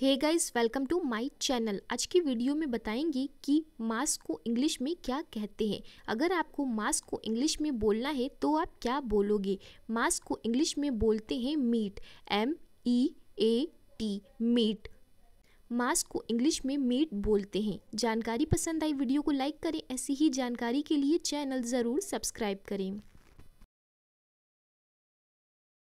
hey guys welcome to my channel आज की video में बताएंगे कि मास्क को इंग्लिश में क्या कहते हैं अगर आपको मास्क को इंग्लिश में बोलना है तो आप क्या बोलोगे मास्क को इंग्लिश में बोलते हैं meat M E A T meat mask को इंग्लिश में मीट बोलते हैं जानकारी पसंद आई वीडियो को लाइक करें ऐसी ही जानकारी के लिए चैनल ज़रूर सब्सक्राइब करें